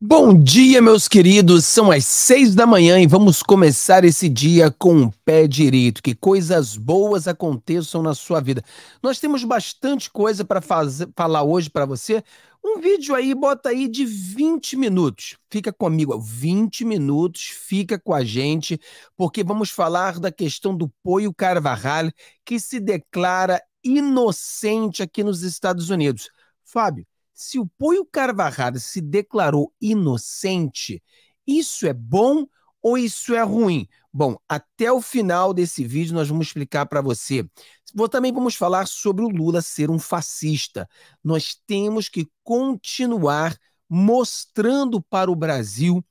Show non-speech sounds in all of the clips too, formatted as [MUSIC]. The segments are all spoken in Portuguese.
Bom dia, meus queridos. São as seis da manhã e vamos começar esse dia com o pé direito. Que coisas boas aconteçam na sua vida. Nós temos bastante coisa para falar hoje para você. Um vídeo aí, bota aí de 20 minutos. Fica comigo, 20 minutos, fica com a gente, porque vamos falar da questão do Poio Carvajal, que se declara inocente aqui nos Estados Unidos. Fábio, se o Poio Carvajal se declarou inocente, isso é bom ou isso é ruim? Bom, até o final desse vídeo nós vamos explicar para você. Vou, também vamos falar sobre o Lula ser um fascista. Nós temos que continuar mostrando para o Brasil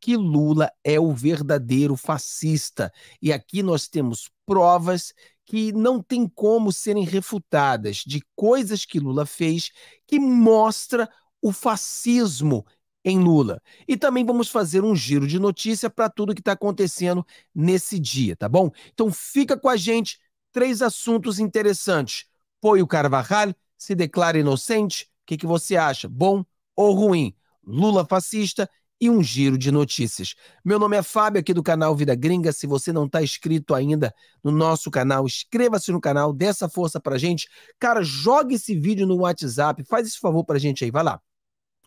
que Lula é o verdadeiro fascista. E aqui nós temos provas que não tem como serem refutadas, de coisas que Lula fez que mostra o fascismo em Lula. E também vamos fazer um giro de notícia para tudo que está acontecendo nesse dia, tá bom? Então fica com a gente, três assuntos interessantes. o Carvajal se declara inocente, o que, que você acha, bom ou ruim? Lula fascista e um giro de notícias. Meu nome é Fábio, aqui do canal Vida Gringa. Se você não está inscrito ainda no nosso canal, inscreva-se no canal, dê essa força pra gente. Cara, jogue esse vídeo no WhatsApp, faz esse favor pra gente aí, vai lá.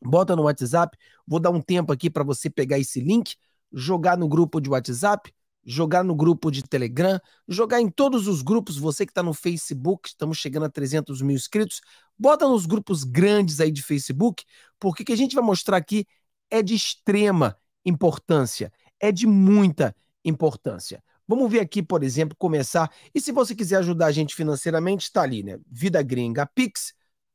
Bota no WhatsApp, vou dar um tempo aqui para você pegar esse link, jogar no grupo de WhatsApp, jogar no grupo de Telegram, jogar em todos os grupos, você que está no Facebook, estamos chegando a 300 mil inscritos, bota nos grupos grandes aí de Facebook, porque que a gente vai mostrar aqui é de extrema importância, é de muita importância. Vamos ver aqui, por exemplo, começar. E se você quiser ajudar a gente financeiramente, está ali, né? Vida Gringa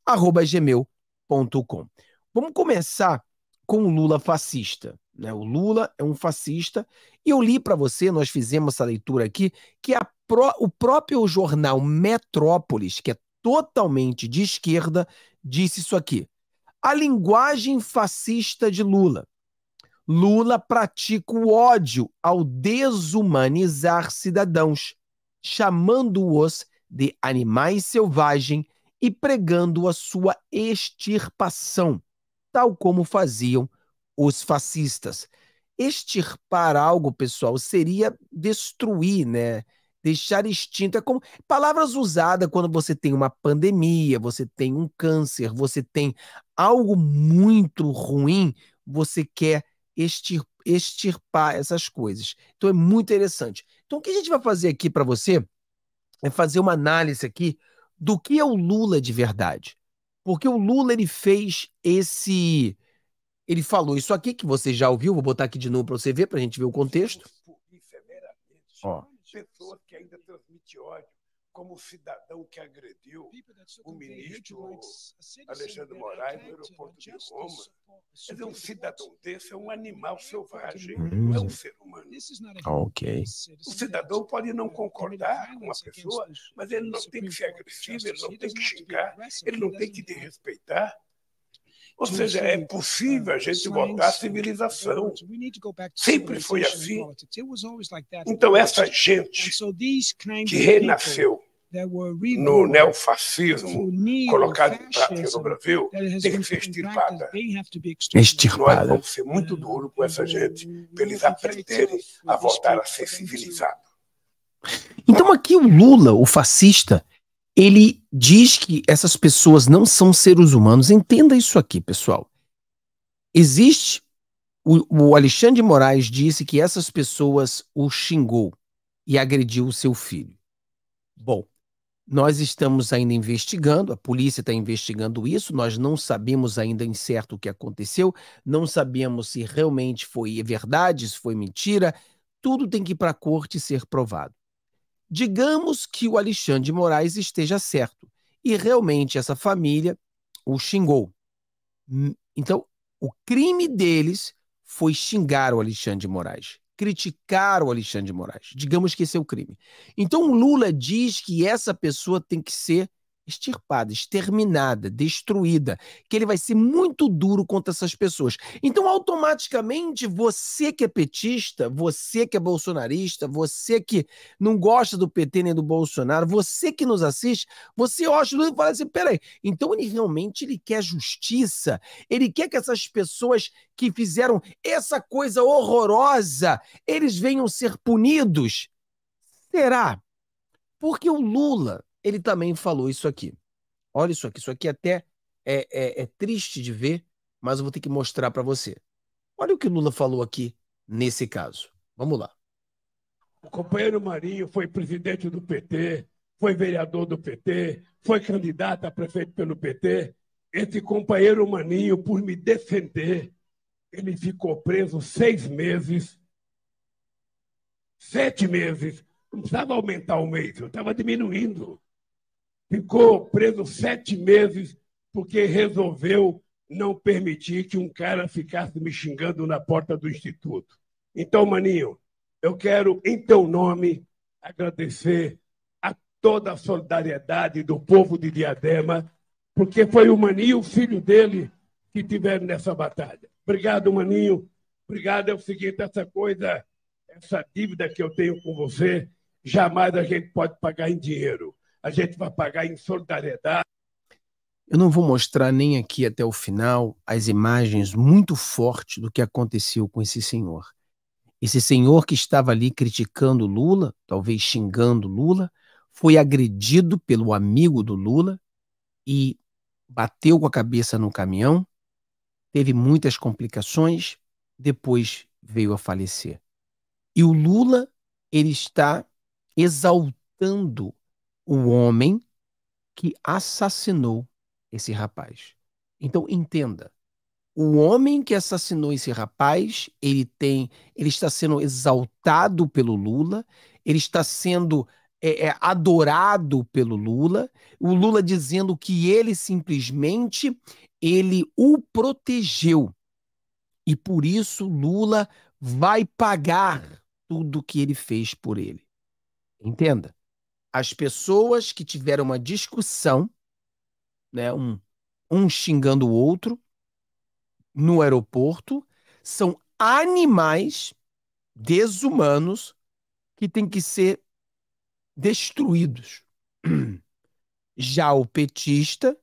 arroba gmail.com. Vamos começar com o Lula fascista. Né? O Lula é um fascista. E eu li para você, nós fizemos essa leitura aqui, que a pró o próprio jornal Metrópolis, que é totalmente de esquerda, disse isso aqui. A linguagem fascista de Lula. Lula pratica o ódio ao desumanizar cidadãos, chamando-os de animais selvagens e pregando a sua extirpação, tal como faziam os fascistas. Extirpar algo, pessoal, seria destruir, né? Deixar extinto. É como palavras usadas quando você tem uma pandemia, você tem um câncer, você tem algo muito ruim, você quer extirpar, extirpar essas coisas. Então é muito interessante. Então o que a gente vai fazer aqui para você é fazer uma análise aqui do que é o Lula de verdade. Porque o Lula ele fez esse ele falou isso aqui que você já ouviu, vou botar aqui de novo para você ver, para a gente ver o contexto. É Ó. Pessoa que ainda transmite ódio como cidadão que agrediu o ministro Alexandre Moraes no aeroporto de Roma. Quer dizer, um cidadão desse é um animal selvagem, não é um ser humano. Ok. O cidadão pode não concordar com uma pessoa, mas ele não tem que ser agressivo, ele não tem que xingar, ele não tem que desrespeitar. Ou seja, é uh, possível a gente botar à civilização. Sempre foi assim. Então, essa gente que renasceu no neofascismo colocado em prática no Brasil tem que ser extirpada. Extirpada. Nós vamos ser muito duro com essa gente para eles aprenderem a voltar a ser civilizado. Então aqui o Lula, o fascista, ele diz que essas pessoas não são seres humanos. Entenda isso aqui, pessoal. Existe. O, o Alexandre de Moraes disse que essas pessoas o xingou e agrediu o seu filho. Bom, nós estamos ainda investigando, a polícia está investigando isso, nós não sabemos ainda em certo o que aconteceu, não sabemos se realmente foi verdade, se foi mentira. Tudo tem que ir para a corte ser provado. Digamos que o Alexandre de Moraes esteja certo e realmente essa família o xingou. Hum, então, o crime deles foi xingar o Alexandre de Moraes, criticar o Alexandre de Moraes. Digamos que esse é o crime. Então, Lula diz que essa pessoa tem que ser extirpada, exterminada, destruída, que ele vai ser muito duro contra essas pessoas. Então, automaticamente, você que é petista, você que é bolsonarista, você que não gosta do PT nem do Bolsonaro, você que nos assiste, você olha e fala assim, peraí, então ele realmente ele quer justiça, ele quer que essas pessoas que fizeram essa coisa horrorosa, eles venham ser punidos? Será? Porque o Lula ele também falou isso aqui. Olha isso aqui, isso aqui até é, é, é triste de ver, mas eu vou ter que mostrar para você. Olha o que Lula falou aqui nesse caso. Vamos lá. O companheiro Marinho foi presidente do PT, foi vereador do PT, foi candidato a prefeito pelo PT. Esse companheiro Maninho, por me defender, ele ficou preso seis meses, sete meses. Não precisava aumentar o mês, eu estava diminuindo ficou preso sete meses porque resolveu não permitir que um cara ficasse me xingando na porta do instituto. Então, Maninho, eu quero, em teu nome, agradecer a toda a solidariedade do povo de Diadema, porque foi o Maninho, o filho dele, que tiveram nessa batalha. Obrigado, Maninho. Obrigado. É o seguinte, essa coisa, essa dívida que eu tenho com você, jamais a gente pode pagar em dinheiro a gente vai pagar em solidariedade. Eu não vou mostrar nem aqui até o final as imagens muito fortes do que aconteceu com esse senhor. Esse senhor que estava ali criticando Lula, talvez xingando Lula, foi agredido pelo amigo do Lula e bateu com a cabeça no caminhão, teve muitas complicações, depois veio a falecer. E o Lula, ele está exaltando o homem que assassinou esse rapaz. Então entenda, o homem que assassinou esse rapaz, ele tem, ele está sendo exaltado pelo Lula, ele está sendo é, é, adorado pelo Lula, o Lula dizendo que ele simplesmente ele o protegeu e por isso Lula vai pagar tudo que ele fez por ele. Entenda as pessoas que tiveram uma discussão, né, um, um xingando o outro, no aeroporto, são animais desumanos que têm que ser destruídos. [CLEARS THROAT] Já o petista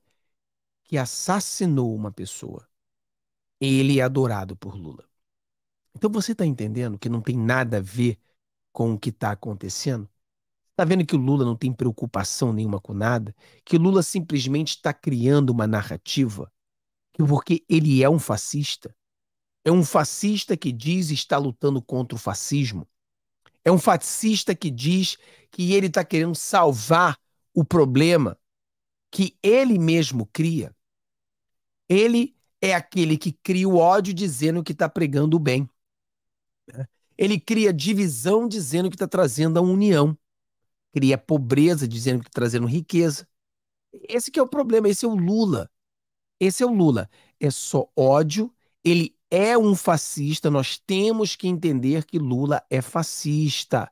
que assassinou uma pessoa, ele é adorado por Lula. Então você está entendendo que não tem nada a ver com o que está acontecendo? Tá vendo que o Lula não tem preocupação nenhuma com nada? Que Lula simplesmente está criando uma narrativa que porque ele é um fascista, é um fascista que diz está lutando contra o fascismo. É um fascista que diz que ele está querendo salvar o problema que ele mesmo cria. Ele é aquele que cria o ódio dizendo que está pregando o bem. É. Ele cria divisão dizendo que está trazendo a união cria pobreza, dizendo que tá trazendo riqueza. Esse que é o problema, esse é o Lula. Esse é o Lula. É só ódio, ele é um fascista, nós temos que entender que Lula é fascista.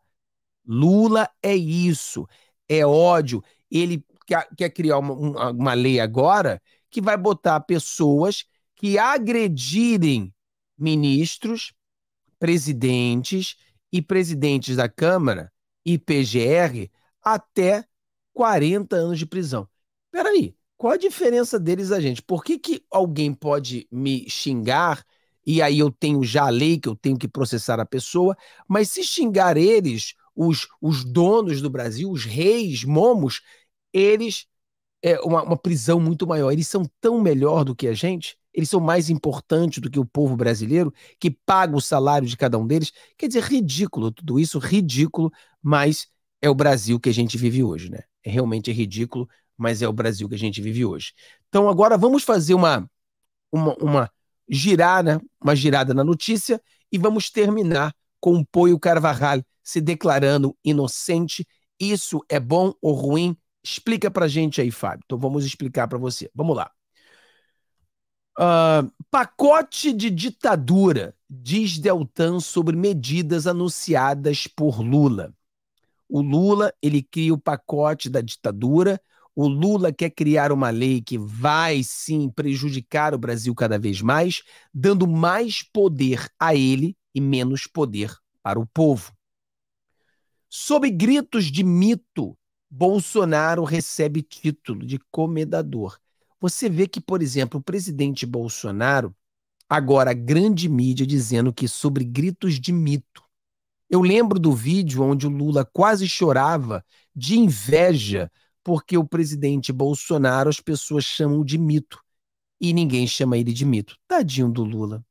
Lula é isso, é ódio. Ele quer, quer criar uma, uma lei agora que vai botar pessoas que agredirem ministros, presidentes e presidentes da Câmara IPGR até 40 anos de prisão. Peraí, qual a diferença deles a gente? Por que, que alguém pode me xingar e aí eu tenho já a lei que eu tenho que processar a pessoa, mas se xingar eles, os, os donos do Brasil, os reis, momos, eles é uma, uma, prisão muito maior. Eles são tão melhor do que a gente, eles são mais importantes do que o povo brasileiro, que paga o salário de cada um deles. Quer dizer, ridículo tudo isso, ridículo mas é o Brasil que a gente vive hoje, né? É realmente ridículo, mas é o Brasil que a gente vive hoje. Então agora vamos fazer uma uma, uma né? uma girada na notícia e vamos terminar com o Poio Carvajal se declarando inocente. Isso é bom ou ruim? Explica pra gente aí, Fábio. Então vamos explicar para você. Vamos lá. Uh, pacote de ditadura, diz Deltan sobre medidas anunciadas por Lula. O Lula, ele cria o pacote da ditadura, o Lula quer criar uma lei que vai sim prejudicar o Brasil cada vez mais, dando mais poder a ele e menos poder para o povo. Sob gritos de mito, Bolsonaro recebe título de comedador. Você vê que, por exemplo, o presidente Bolsonaro, agora a grande mídia dizendo que sobre gritos de mito, eu lembro do vídeo onde o Lula quase chorava de inveja porque o presidente Bolsonaro as pessoas chamam de mito e ninguém chama ele de mito. Tadinho do Lula.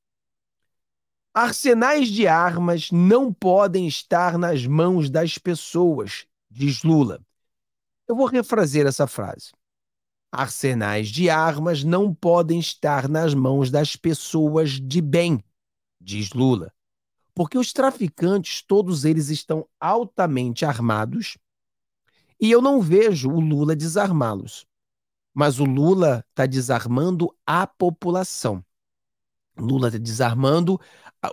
Arsenais de armas não podem estar nas mãos das pessoas, diz Lula. Eu vou refazer essa frase. Arsenais de armas não podem estar nas mãos das pessoas de bem, diz Lula. Porque os traficantes, todos eles estão altamente armados e eu não vejo o Lula desarmá-los. Mas o Lula está desarmando a população. Lula está desarmando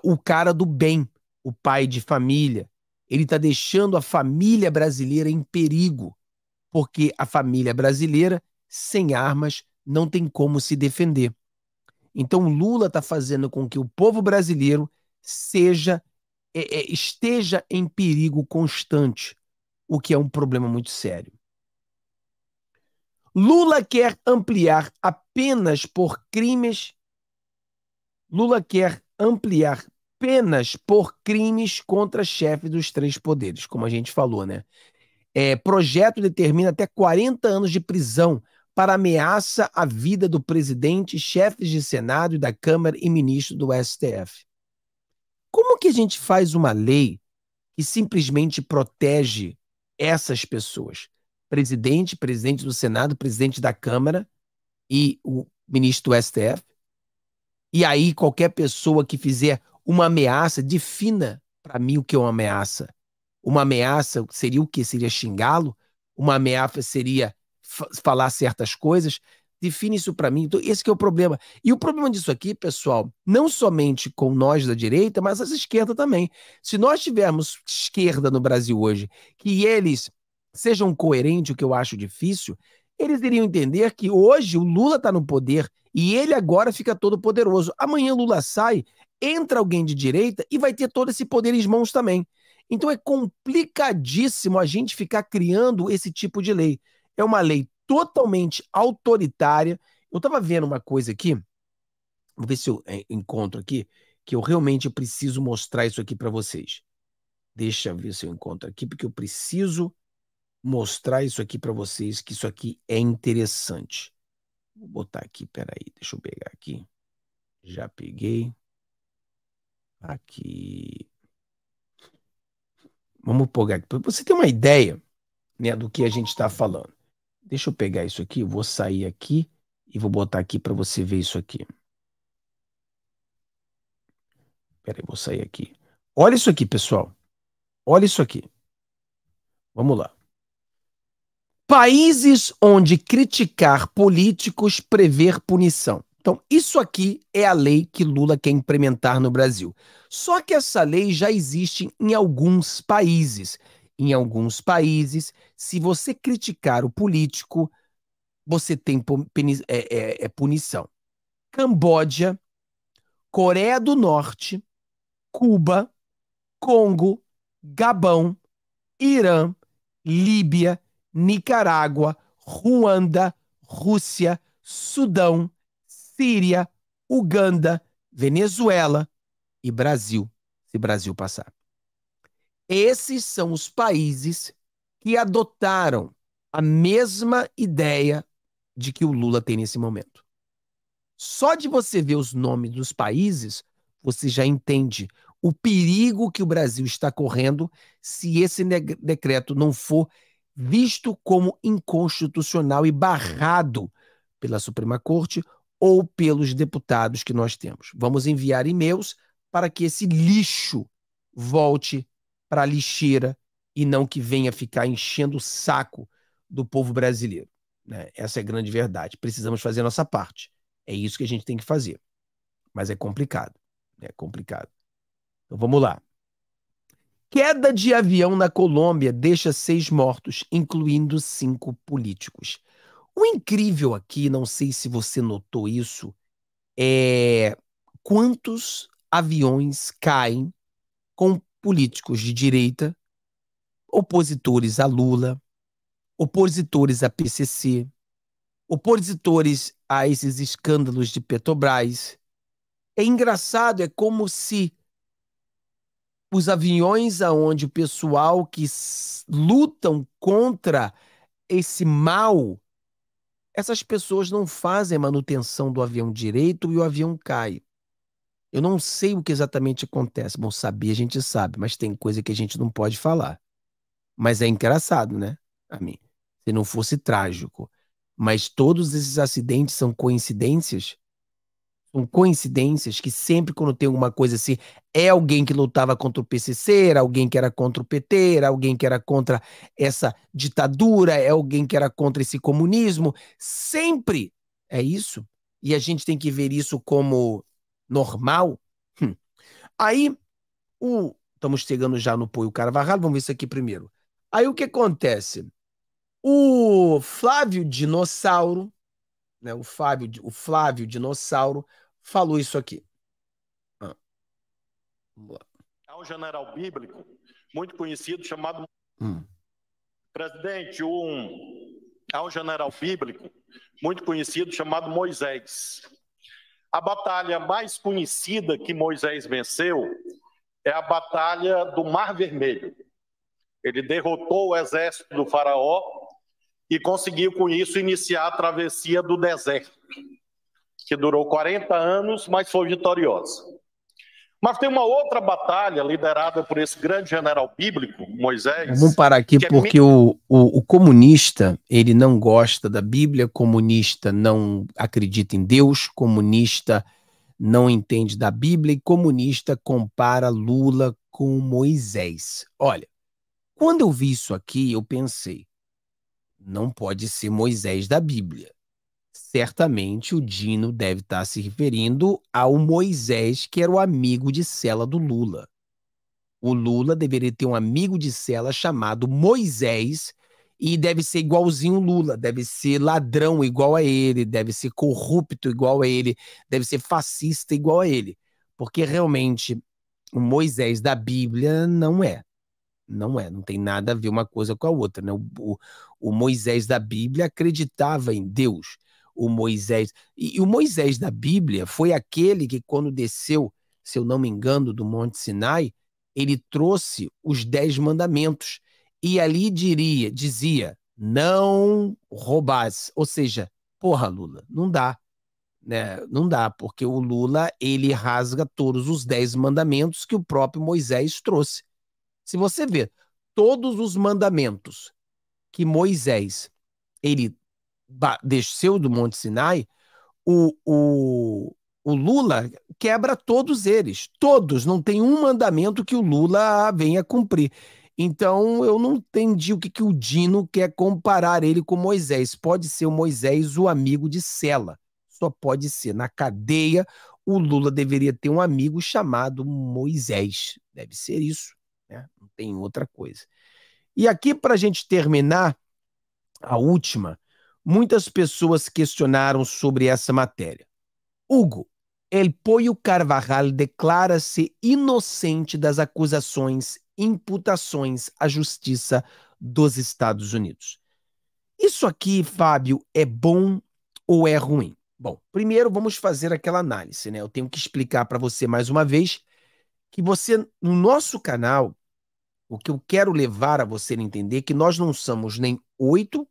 o cara do bem, o pai de família. Ele está deixando a família brasileira em perigo, porque a família brasileira, sem armas, não tem como se defender. Então, Lula está fazendo com que o povo brasileiro seja é, é, esteja em perigo constante, o que é um problema muito sério. Lula quer ampliar apenas por crimes. Lula quer ampliar penas por crimes contra chefe dos três poderes, como a gente falou, né? É, projeto determina até 40 anos de prisão para ameaça à vida do presidente, chefes de Senado e da Câmara e ministro do STF. Como que a gente faz uma lei que simplesmente protege essas pessoas? Presidente, presidente do Senado, presidente da Câmara e o ministro do STF. E aí qualquer pessoa que fizer uma ameaça, defina para mim o que é uma ameaça. Uma ameaça seria o que? Seria xingá-lo? Uma ameaça seria falar certas coisas? Define isso para mim. Então, esse é o problema. E o problema disso aqui, pessoal, não somente com nós da direita, mas as esquerda também. Se nós tivermos esquerda no Brasil hoje, que eles sejam coerentes, o que eu acho difícil, eles iriam entender que hoje o Lula está no poder e ele agora fica todo poderoso. Amanhã Lula sai, entra alguém de direita e vai ter todo esse poder em mãos também. Então é complicadíssimo a gente ficar criando esse tipo de lei. É uma lei totalmente autoritária. Eu estava vendo uma coisa aqui, vou ver se eu é, encontro aqui, que eu realmente preciso mostrar isso aqui para vocês. Deixa eu ver se eu encontro aqui, porque eu preciso mostrar isso aqui para vocês, que isso aqui é interessante. Vou botar aqui, peraí, deixa eu pegar aqui. Já peguei. Aqui. Vamos pôr aqui. Você ter uma ideia né, do que a gente está falando. Deixa eu pegar isso aqui, vou sair aqui e vou botar aqui para você ver isso aqui. Peraí, vou sair aqui. Olha isso aqui, pessoal. Olha isso aqui. Vamos lá. Países onde criticar políticos prever punição. Então, isso aqui é a lei que Lula quer implementar no Brasil. Só que essa lei já existe em alguns países. Em alguns países, se você criticar o político, você tem é, é, é punição. Camboja, Coreia do Norte, Cuba, Congo, Gabão, Irã, Líbia, Nicarágua, Ruanda, Rússia, Sudão, Síria, Uganda, Venezuela e Brasil, se Brasil passar. Esses são os países que adotaram a mesma ideia de que o Lula tem nesse momento. Só de você ver os nomes dos países, você já entende o perigo que o Brasil está correndo se esse decreto não for visto como inconstitucional e barrado pela Suprema Corte ou pelos deputados que nós temos. Vamos enviar e-mails para que esse lixo volte para a lixeira e não que venha ficar enchendo o saco do povo brasileiro. Né? Essa é a grande verdade. Precisamos fazer nossa parte. É isso que a gente tem que fazer. Mas é complicado. Né? É complicado. Então vamos lá. Queda de avião na Colômbia deixa seis mortos, incluindo cinco políticos. O incrível aqui, não sei se você notou isso, é quantos aviões caem com políticos de direita, opositores a Lula, opositores a PCC, opositores a esses escândalos de Petrobras. É engraçado, é como se os aviões aonde o pessoal que lutam contra esse mal, essas pessoas não fazem manutenção do avião direito e o avião cai. Eu não sei o que exatamente acontece. Bom, saber a gente sabe, mas tem coisa que a gente não pode falar. Mas é engraçado, né? A mim. Se não fosse trágico. Mas todos esses acidentes são coincidências? São coincidências que sempre quando tem alguma coisa assim, é alguém que lutava contra o PCC, era alguém que era contra o PT, era alguém que era contra essa ditadura, é alguém que era contra esse comunismo. Sempre é isso. E a gente tem que ver isso como normal. Hum. Aí, o, estamos chegando já no Poio Carvajal, vamos ver isso aqui primeiro. Aí o que acontece? O Flávio Dinossauro, né, o, Fábio, o Flávio Dinossauro, falou isso aqui. Ah. Há é um general bíblico muito conhecido chamado. Hum. Presidente, um, há é um general bíblico muito conhecido chamado Moisés. A batalha mais conhecida que Moisés venceu é a Batalha do Mar Vermelho. Ele derrotou o exército do Faraó e conseguiu, com isso, iniciar a travessia do deserto, que durou 40 anos, mas foi vitoriosa. Mas tem uma outra batalha liderada por esse grande general bíblico, Moisés. Vamos parar aqui é porque é... o, o, o, comunista ele não gosta da Bíblia, comunista não acredita em Deus, comunista não entende da Bíblia e comunista compara Lula com Moisés. Olha, quando eu vi isso aqui, eu pensei, não pode ser Moisés da Bíblia certamente o Dino deve estar tá se referindo ao Moisés, que era o amigo de cela do Lula. O Lula deveria ter um amigo de cela chamado Moisés e deve ser igualzinho o Lula, deve ser ladrão igual a ele, deve ser corrupto igual a ele, deve ser fascista igual a ele. Porque realmente o Moisés da Bíblia não é. Não é, não tem nada a ver uma coisa com a outra. Né? O, o, o Moisés da Bíblia acreditava em Deus, o Moisés. E, e o Moisés da Bíblia foi aquele que, quando desceu, se eu não me engano, do Monte Sinai, ele trouxe os dez mandamentos. E ali diria, dizia, não roubas, Ou seja, porra, Lula, não dá. Né? Não dá, porque o Lula ele rasga todos os dez mandamentos que o próprio Moisés trouxe. Se você ver todos os mandamentos que Moisés ele desceu do Monte Sinai, o, o, o Lula quebra todos eles. Todos. Não tem um mandamento que o Lula venha cumprir. Então, eu não entendi o que, que o Dino quer comparar ele com Moisés. Pode ser o Moisés o amigo de Sela. Só pode ser. Na cadeia, o Lula deveria ter um amigo chamado Moisés. Deve ser isso. Né? Não tem outra coisa. E aqui, para a gente terminar, a última, muitas pessoas questionaram sobre essa matéria. Hugo, El Pollo Carvajal declara-se inocente das acusações, imputações à justiça dos Estados Unidos. Isso aqui, Fábio, é bom ou é ruim? Bom, primeiro vamos fazer aquela análise, né? Eu tenho que explicar para você mais uma vez que você, no nosso canal, o que eu quero levar a você entender é que nós não somos nem oito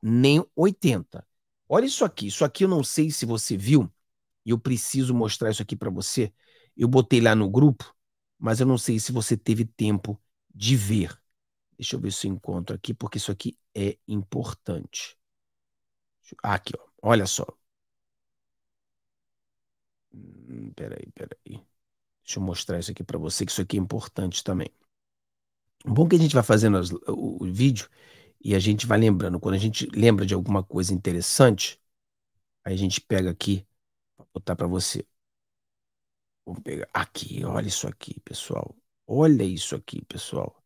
nem 80. Olha isso aqui. Isso aqui eu não sei se você viu, e eu preciso mostrar isso aqui para você. Eu botei lá no grupo, mas eu não sei se você teve tempo de ver. Deixa eu ver se eu encontro aqui, porque isso aqui é importante. Ah, aqui, ó. olha só. Hum, peraí, peraí. Deixa eu mostrar isso aqui para você, que isso aqui é importante também. O bom que a gente vai fazendo as, o, o vídeo e a gente vai lembrando. Quando a gente lembra de alguma coisa interessante, a gente pega aqui para botar para você. Vamos pegar aqui, olha isso aqui, pessoal. Olha isso aqui, pessoal.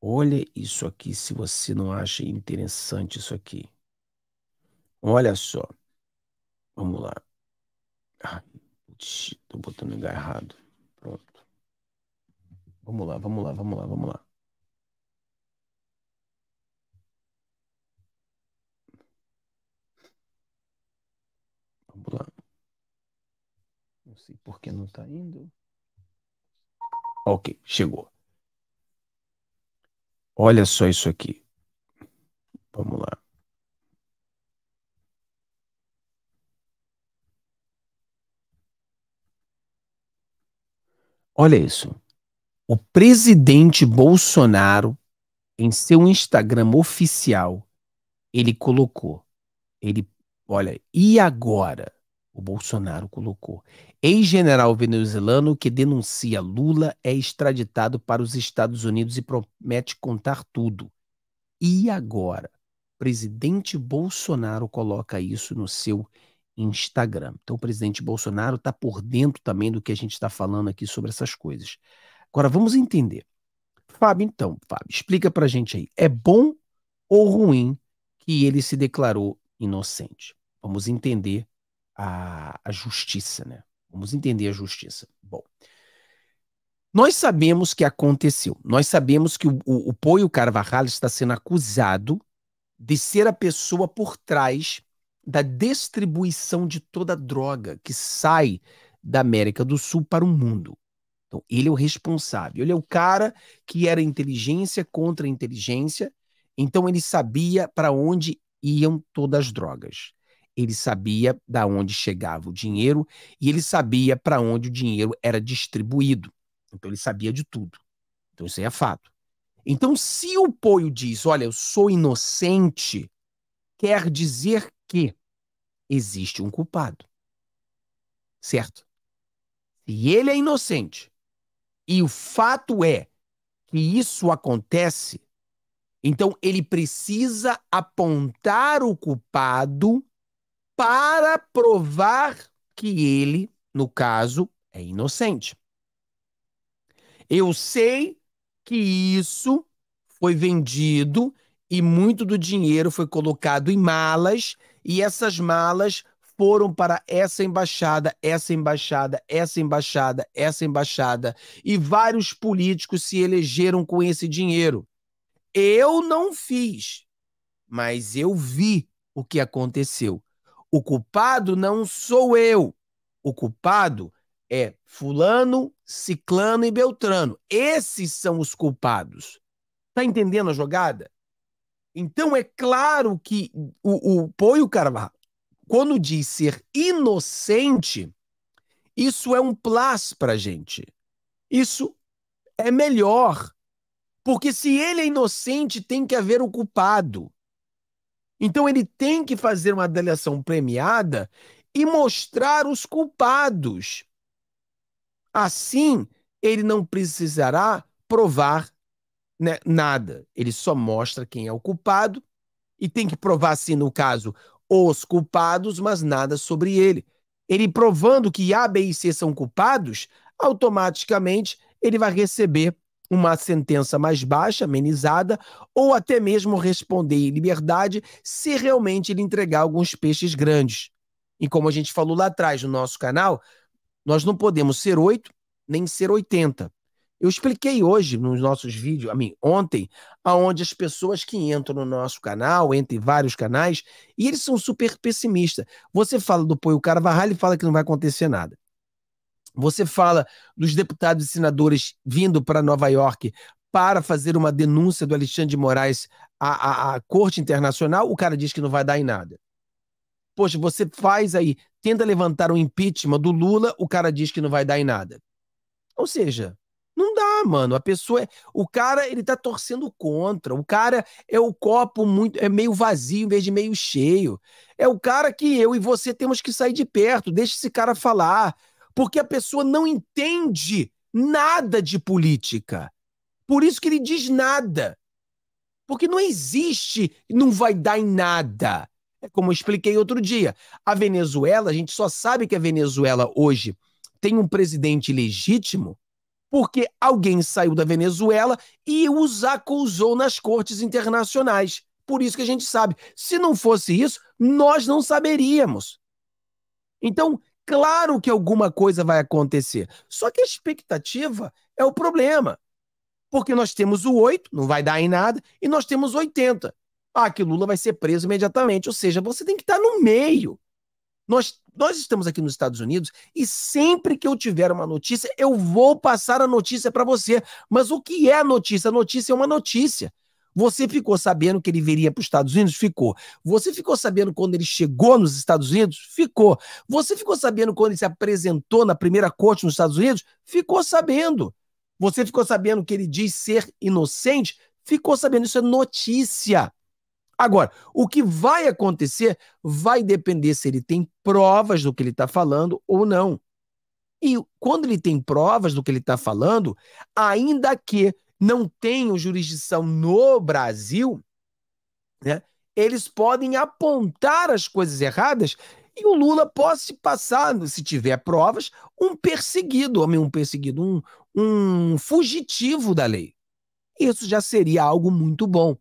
Olha isso aqui, se você não acha interessante isso aqui. Olha só. Vamos lá. Ah, tô botando lugar errado. Pronto. Vamos lá, vamos lá, vamos lá, vamos lá. Vamos lá. Não sei por que não está indo. Ok, chegou. Olha só isso aqui. Vamos lá. Olha isso. O presidente Bolsonaro, em seu Instagram oficial, ele colocou, ele Olha, e agora? O Bolsonaro colocou. Ex-general venezuelano que denuncia Lula é extraditado para os Estados Unidos e promete contar tudo. E agora? Presidente Bolsonaro coloca isso no seu Instagram. Então, o presidente Bolsonaro está por dentro também do que a gente está falando aqui sobre essas coisas. Agora, vamos entender. Fábio, então, Fábio, explica para a gente aí. É bom ou ruim que ele se declarou inocente? Vamos entender a, a justiça, né? Vamos entender a justiça. Bom, nós sabemos que aconteceu. Nós sabemos que o, o, o Poio Carvajal está sendo acusado de ser a pessoa por trás da distribuição de toda a droga que sai da América do Sul para o mundo. Então, ele é o responsável. Ele é o cara que era inteligência contra inteligência. Então, ele sabia para onde iam todas as drogas ele sabia da onde chegava o dinheiro e ele sabia para onde o dinheiro era distribuído. Então ele sabia de tudo. Então isso aí é fato. Então se o Poio diz, olha, eu sou inocente, quer dizer que existe um culpado. Certo? Se ele é inocente e o fato é que isso acontece, então ele precisa apontar o culpado para provar que ele, no caso, é inocente. Eu sei que isso foi vendido e muito do dinheiro foi colocado em malas e essas malas foram para essa embaixada, essa embaixada, essa embaixada, essa embaixada e vários políticos se elegeram com esse dinheiro. Eu não fiz, mas eu vi o que aconteceu. O culpado não sou eu. O culpado é fulano, ciclano e beltrano. Esses são os culpados. Tá entendendo a jogada? Então é claro que o, o Poio Carvalho, quando diz ser inocente, isso é um plus pra gente. Isso é melhor. Porque se ele é inocente, tem que haver o culpado. Então ele tem que fazer uma delação premiada e mostrar os culpados. Assim, ele não precisará provar né, nada. Ele só mostra quem é o culpado e tem que provar, sim, no caso, os culpados, mas nada sobre ele. Ele provando que A, B e C são culpados, automaticamente ele vai receber uma sentença mais baixa, amenizada, ou até mesmo responder em liberdade se realmente ele entregar alguns peixes grandes. E como a gente falou lá atrás no nosso canal, nós não podemos ser 8 nem ser 80. Eu expliquei hoje nos nossos vídeos, a mim, ontem, aonde as pessoas que entram no nosso canal, entre vários canais, e eles são super pessimistas. Você fala do Poio Carvajal e fala que não vai acontecer nada. Você fala dos deputados e senadores vindo para Nova York para fazer uma denúncia do Alexandre de Moraes à, à, à, Corte Internacional, o cara diz que não vai dar em nada. Poxa, você faz aí, tenta levantar um impeachment do Lula, o cara diz que não vai dar em nada. Ou seja, não dá, mano. A pessoa, é, o cara, ele tá torcendo contra. O cara é o copo muito, é meio vazio em vez de meio cheio. É o cara que eu e você temos que sair de perto. Deixa esse cara falar porque a pessoa não entende nada de política. Por isso que ele diz nada. Porque não existe, não vai dar em nada. É como eu expliquei outro dia. A Venezuela, a gente só sabe que a Venezuela hoje tem um presidente legítimo porque alguém saiu da Venezuela e os acusou nas cortes internacionais. Por isso que a gente sabe. Se não fosse isso, nós não saberíamos. Então, Claro que alguma coisa vai acontecer. Só que a expectativa é o problema. Porque nós temos o 8, não vai dar em nada, e nós temos 80. Ah, que Lula vai ser preso imediatamente. Ou seja, você tem que estar no meio. Nós, nós estamos aqui nos Estados Unidos e sempre que eu tiver uma notícia, eu vou passar a notícia para você. Mas o que é a notícia? A notícia é uma notícia. Você ficou sabendo que ele viria para os Estados Unidos? Ficou. Você ficou sabendo quando ele chegou nos Estados Unidos? Ficou. Você ficou sabendo quando ele se apresentou na primeira corte nos Estados Unidos? Ficou sabendo. Você ficou sabendo que ele diz ser inocente? Ficou sabendo. Isso é notícia. Agora, o que vai acontecer vai depender se ele tem provas do que ele está falando ou não. E quando ele tem provas do que ele está falando, ainda que não tenham jurisdição no Brasil, né, eles podem apontar as coisas erradas e o Lula pode se passar, se tiver provas, um perseguido, homem, um perseguido, um, um fugitivo da lei. Isso já seria algo muito bom.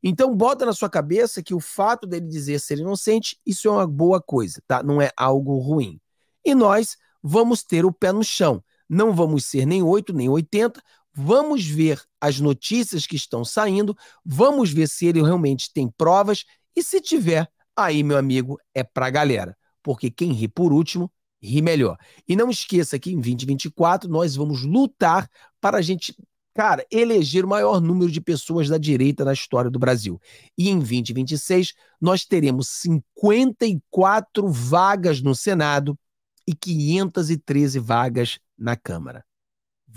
Então bota na sua cabeça que o fato dele dizer ser inocente, isso é uma boa coisa, tá? Não é algo ruim. E nós vamos ter o pé no chão. Não vamos ser nem 8 nem 80, vamos ver as notícias que estão saindo, vamos ver se ele realmente tem provas e se tiver, aí, meu amigo, é pra galera. Porque quem ri por último, ri melhor. E não esqueça que em 2024 nós vamos lutar para a gente, cara, eleger o maior número de pessoas da direita na história do Brasil. E em 2026 nós teremos 54 vagas no Senado e 513 vagas na Câmara.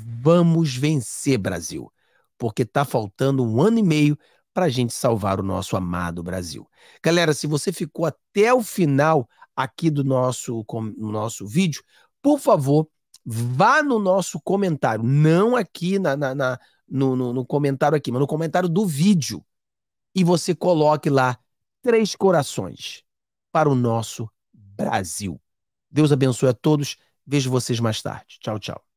Vamos vencer, Brasil, porque está faltando um ano e meio para a gente salvar o nosso amado Brasil. Galera, se você ficou até o final aqui do nosso, no nosso vídeo, por favor, vá no nosso comentário, não aqui na, na, na no, no, no comentário aqui, mas no comentário do vídeo, e você coloque lá três corações para o nosso Brasil. Deus abençoe a todos. Vejo vocês mais tarde. Tchau, tchau.